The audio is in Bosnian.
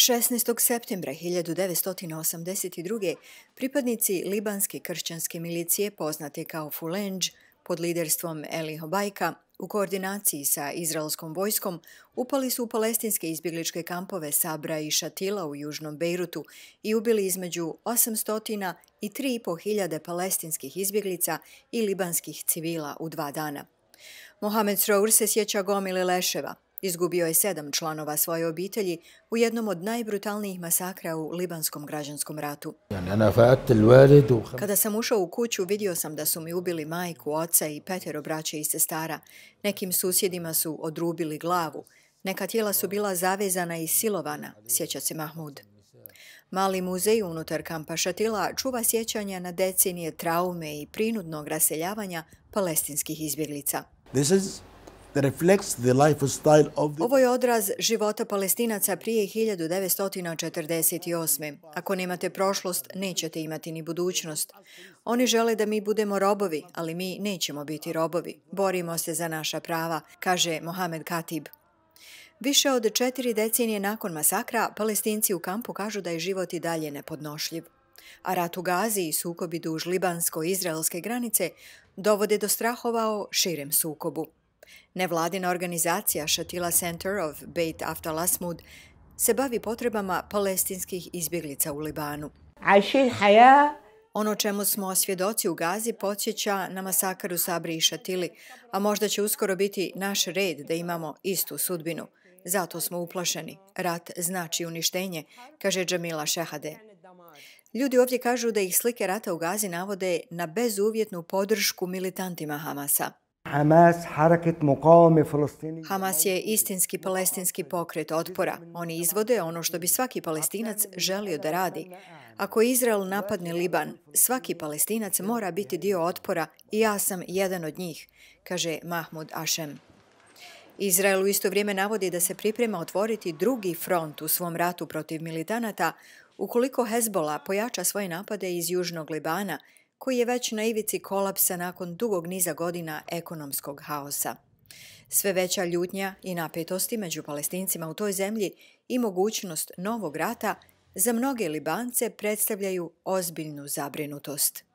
16. septembra 1982. pripadnici libanske kršćanske milicije poznate kao Fulenj pod liderstvom Eli Hobajka u koordinaciji sa izraelskom vojskom upali su u palestinske izbjegličke kampove Sabra i Šatila u južnom Bejrutu i ubili između 800 i 3,5 hiljade palestinskih izbjeglica i libanskih civila u dva dana. Mohamed Sroor se sjeća gomile leševa – Izgubio je sedam članova svoje obitelji u jednom od najbrutalnijih masakra u Libanskom građanskom ratu. Kada sam ušao u kuću, vidio sam da su mi ubili majku, oca i petero braće i sestara. Nekim susjedima su odrubili glavu. Neka tijela su bila zavezana i silovana, sjeća se Mahmud. Mali muzej unutar kampa Šatila čuva sjećanja na decenije traume i prinudnog raseljavanja palestinskih izbjeglica. This is Ovo je odraz života palestinaca prije 1948. Ako nemate prošlost, nećete imati ni budućnost. Oni žele da mi budemo robovi, ali mi nećemo biti robovi. Borimo se za naša prava, kaže Mohamed Katib. Više od četiri decenije nakon masakra, palestinci u kampu kažu da je život i dalje nepodnošljiv. A rat u Gazi i sukobi duž libansko-izraelske granice dovode do strahova o širem sukobu. Nevladina organizacija Shatila Center of Beit Aftal Asmud se bavi potrebama palestinskih izbjeglica u Libanu. Ono čemu smo svjedoci u Gazi podsjeća na masakar u Sabri i Shatili, a možda će uskoro biti naš red da imamo istu sudbinu. Zato smo uplašeni. Rat znači uništenje, kaže Džamila Šehade. Ljudi ovdje kažu da ih slike rata u Gazi navode na bezuvjetnu podršku militantima Hamasa. Hamas je istinski palestinski pokret otpora. Oni izvode ono što bi svaki palestinac želio da radi. Ako Izrael napadne Liban, svaki palestinac mora biti dio otpora i ja sam jedan od njih, kaže Mahmud Ašem. Izrael u isto vrijeme navodi da se priprema otvoriti drugi front u svom ratu protiv militanata ukoliko Hezbola pojača svoje napade iz Južnog Libana, koji je već na ivici kolapsa nakon dugog niza godina ekonomskog haosa. Sve veća ljutnja i napetosti među palestincima u toj zemlji i mogućnost novog rata za mnoge Libance predstavljaju ozbiljnu zabrinutost.